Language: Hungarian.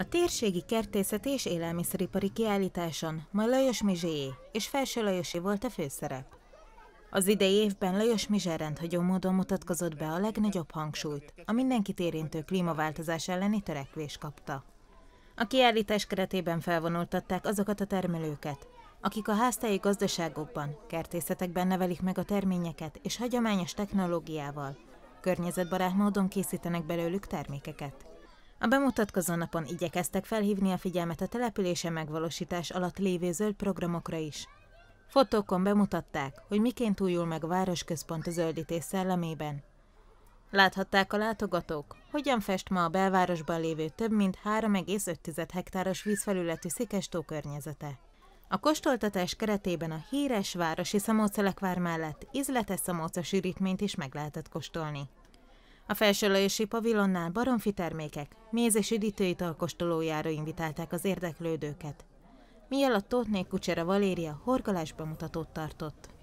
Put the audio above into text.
A térségi kertészeti és élelmiszeripari kiállításon ma Lajos Mizséjé és Felső Lajosi volt a főszerep. Az idei évben Lajos Mizsel rendhagyó módon mutatkozott be a legnagyobb hangsúlyt, a mindenkit érintő klímaváltozás elleni törekvés kapta. A kiállítás keretében felvonultatták azokat a termelőket, akik a háztályi gazdaságokban, kertészetekben nevelik meg a terményeket és hagyományos technológiával, környezetbarát módon készítenek belőlük termékeket. A bemutatkozó napon igyekeztek felhívni a figyelmet a települése megvalósítás alatt lévő zöld programokra is. Fotókon bemutatták, hogy miként újul meg a városközpont a zöldítés szellemében. Láthatták a látogatók, hogyan fest ma a belvárosban lévő több mint 3,5 hektáros vízfelületű Szikestó környezete. A kóstoltatás keretében a híres városi szamócelekvár mellett izletes szamóca sűrítményt is meg lehetett kóstolni. A felsőlősi pavilonnál baromfi termékek, méz és üdítőital kóstolójára invitálták az érdeklődőket. Mielőtt Tótné Kucsera Valéria horgalásbemutatót tartott.